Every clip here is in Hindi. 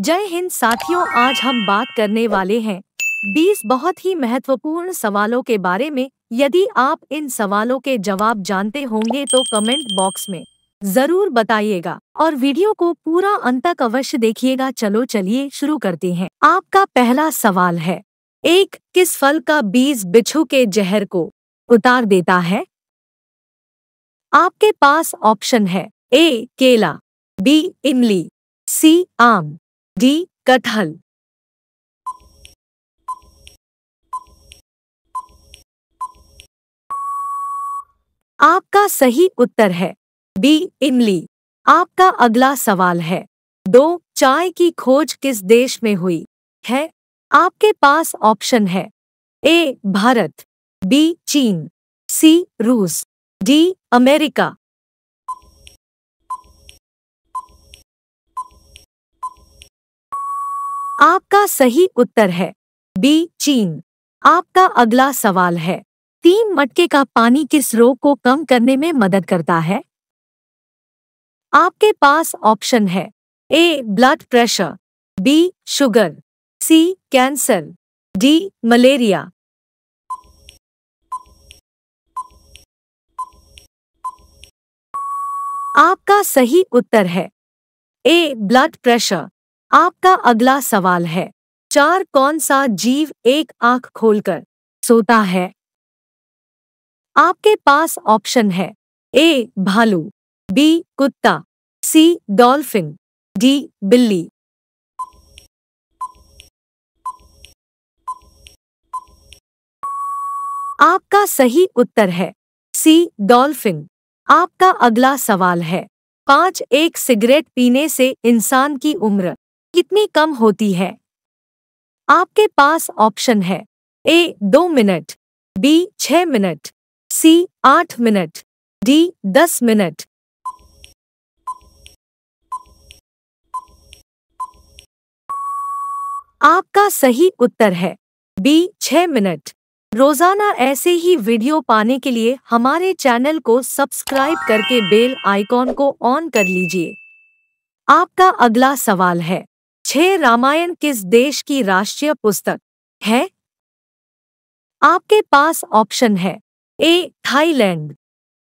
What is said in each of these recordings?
जय हिंद साथियों आज हम बात करने वाले हैं 20 बहुत ही महत्वपूर्ण सवालों के बारे में यदि आप इन सवालों के जवाब जानते होंगे तो कमेंट बॉक्स में जरूर बताइएगा और वीडियो को पूरा अंत तक अवश्य देखिएगा चलो चलिए शुरू करते हैं आपका पहला सवाल है एक किस फल का बीज बिच्छू के जहर को उतार देता है आपके पास ऑप्शन है ए केला बी इमली सी आम डी कटहल आपका सही उत्तर है बी इमली आपका अगला सवाल है दो चाय की खोज किस देश में हुई है आपके पास ऑप्शन है ए भारत बी चीन सी रूस डी अमेरिका आपका सही उत्तर है बी चीन आपका अगला सवाल है तीन मटके का पानी किस रोग को कम करने में मदद करता है आपके पास ऑप्शन है A blood pressure B sugar C cancer D malaria आपका सही उत्तर है ए ब्लड प्रेशर आपका अगला सवाल है चार कौन सा जीव एक आंख खोलकर सोता है आपके पास ऑप्शन है ए भालू बी कुत्ता सी डॉल्फिन डी बिल्ली आपका सही उत्तर है सी डॉल्फिन आपका अगला सवाल है पांच एक सिगरेट पीने से इंसान की उम्र कितनी कम होती है आपके पास ऑप्शन है ए दो मिनट बी छह मिनट सी आठ मिनट डी दस मिनट आपका सही उत्तर है बी छह मिनट रोजाना ऐसे ही वीडियो पाने के लिए हमारे चैनल को सब्सक्राइब करके बेल आइकॉन को ऑन कर लीजिए आपका अगला सवाल है छह रामायण किस देश की राष्ट्रीय पुस्तक है आपके पास ऑप्शन है A Thailand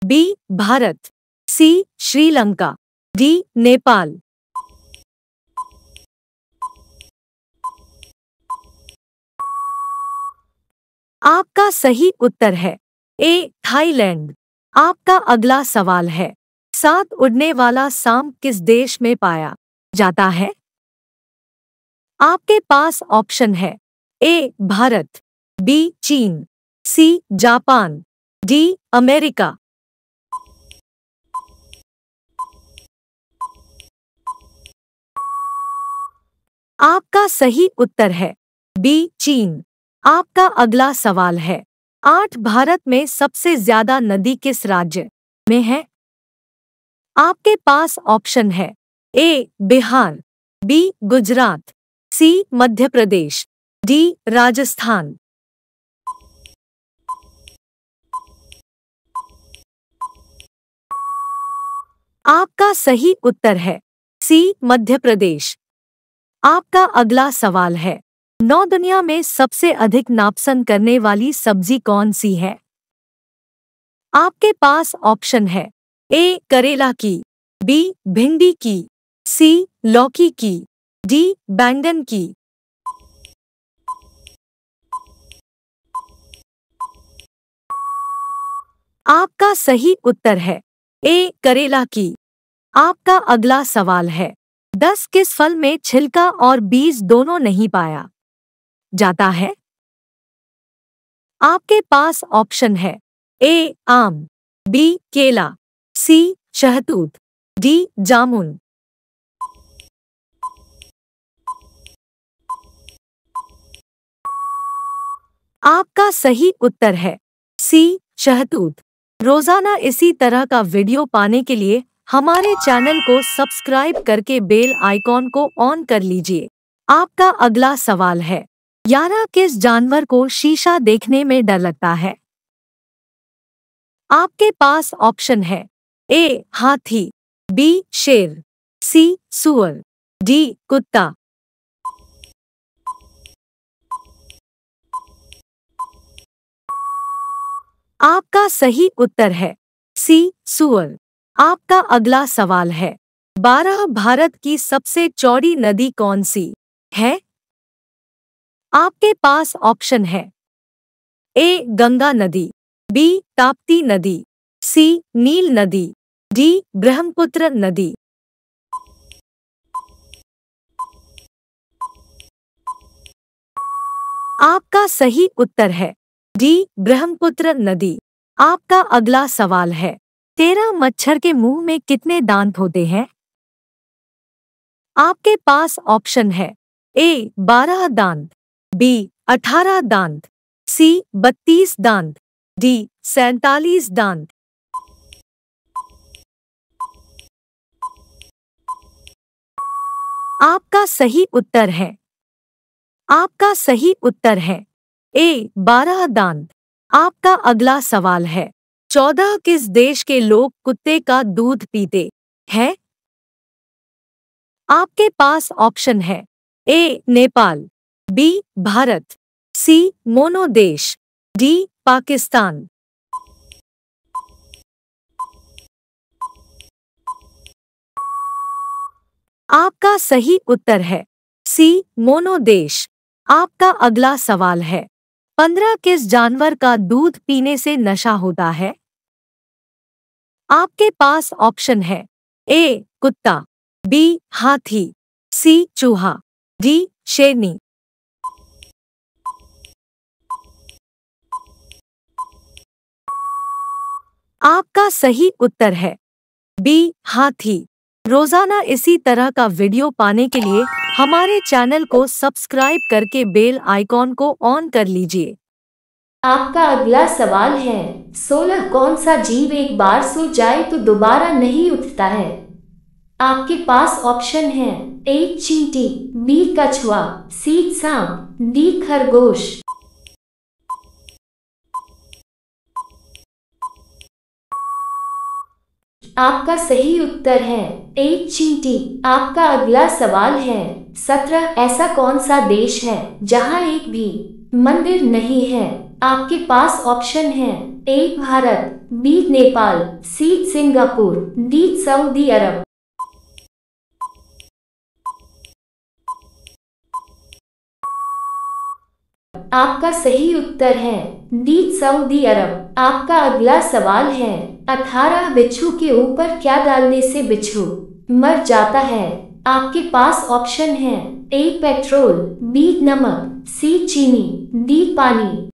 B Bharat C Sri Lanka D Nepal आपका सही उत्तर है ए थाईलैंड आपका अगला सवाल है साथ उड़ने वाला सांप किस देश में पाया जाता है आपके पास ऑप्शन है ए भारत बी चीन सी जापान डी अमेरिका आपका सही उत्तर है बी चीन आपका अगला सवाल है आठ भारत में सबसे ज्यादा नदी किस राज्य में है आपके पास ऑप्शन है A Bihar B Gujarat C Madhya Pradesh D Rajasthan आपका सही उत्तर है सी मध्य प्रदेश आपका अगला सवाल है नौ दुनिया में सबसे अधिक नापसंद करने वाली सब्जी कौन सी है आपके पास ऑप्शन है ए करेला की बी भिंडी की सी लौकी की डी बैंडन की आपका सही उत्तर है ए करेला की आपका अगला सवाल है दस किस फल में छिलका और बीज दोनों नहीं पाया जाता है आपके पास ऑप्शन है ए आम बी केला सी शहतूत डी जामुन आपका सही उत्तर है सी शहतूत रोजाना इसी तरह का वीडियो पाने के लिए हमारे चैनल को सब्सक्राइब करके बेल आइकॉन को ऑन कर लीजिए आपका अगला सवाल है यारा किस जानवर को शीशा देखने में डर लगता है आपके पास ऑप्शन है ए हाथी बी शेर सी सुअर डी कुत्ता आपका सही उत्तर है सी सुअल आपका अगला सवाल है बारह भारत की सबसे चौड़ी नदी कौन सी है आपके पास ऑप्शन है ए गंगा नदी बी ताप्ती नदी सी नील नदी डी ब्रह्मपुत्र नदी आपका सही उत्तर है डी ब्रह्मपुत्र नदी आपका अगला सवाल है तेरा मच्छर के मुंह में कितने दांत होते हैं आपके पास ऑप्शन है ए बारह दांत बी अठारह दांत सी बत्तीस दांत डी सैतालीस दांत आपका सही उत्तर है आपका सही उत्तर है ए बारह दांत आपका अगला सवाल है चौदह किस देश के लोग कुत्ते का दूध पीते हैं आपके पास ऑप्शन है A Nepal B Bharat C मोनो देश डी पाकिस्तान आपका सही उत्तर है सी मोनो देश आपका अगला सवाल है पंद्रह किस जानवर का दूध पीने से नशा होता है आपके पास ऑप्शन है ए कुत्ता बी हाथी सी चूहा डी शेरनी आपका सही उत्तर है बी हाथी रोजाना इसी तरह का वीडियो पाने के लिए हमारे चैनल को सब्सक्राइब करके बेल आइकॉन को ऑन कर लीजिए आपका अगला सवाल है सोलह कौन सा जीव एक बार सो जाए तो दोबारा नहीं उठता है आपके पास ऑप्शन है एक चींटी बी कछुआ सी सांप डी खरगोश आपका सही उत्तर है एक चींटी आपका अगला सवाल है सत्रह ऐसा कौन सा देश है जहाँ एक भी मंदिर नहीं है आपके पास ऑप्शन है A Bharat B Nepal C Singapore D Saudi अरब आपका सही उत्तर है डी सऊदी अरब आपका अगला सवाल है अठारह बिच्छू के ऊपर क्या डालने से बिच्छू मर जाता है आपके पास ऑप्शन है ए पेट्रोल बी नमक सी चीनी डी पानी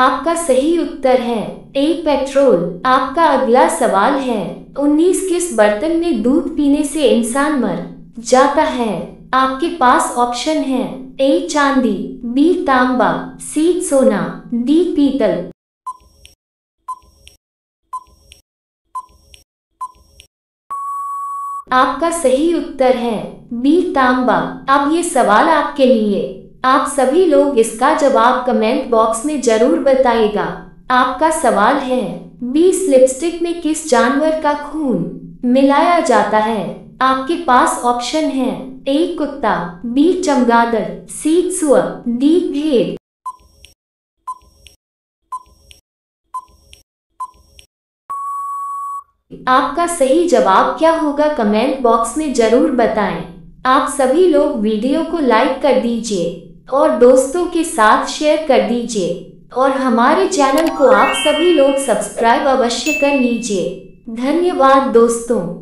आपका सही उत्तर है ए पेट्रोल आपका अगला सवाल है उन्नीस किस बर्तन में दूध पीने से इंसान मर जाता है आपके पास ऑप्शन है ए चांदी बी तांबा सी सोना डी पीतल आपका सही उत्तर है बी तांबा अब ये सवाल आपके लिए आप सभी लोग इसका जवाब कमेंट बॉक्स में जरूर बताएगा आपका सवाल है बीस लिपस्टिक में किस जानवर का खून मिलाया जाता है आपके पास ऑप्शन है ए कुत्ता बी चमगादड़ सी सुअर डी भेड़ आपका सही जवाब क्या होगा कमेंट बॉक्स में जरूर बताएं। आप सभी लोग वीडियो को लाइक कर दीजिए और दोस्तों के साथ शेयर कर दीजिए और हमारे चैनल को आप सभी लोग सब्सक्राइब अवश्य कर लीजिए धन्यवाद दोस्तों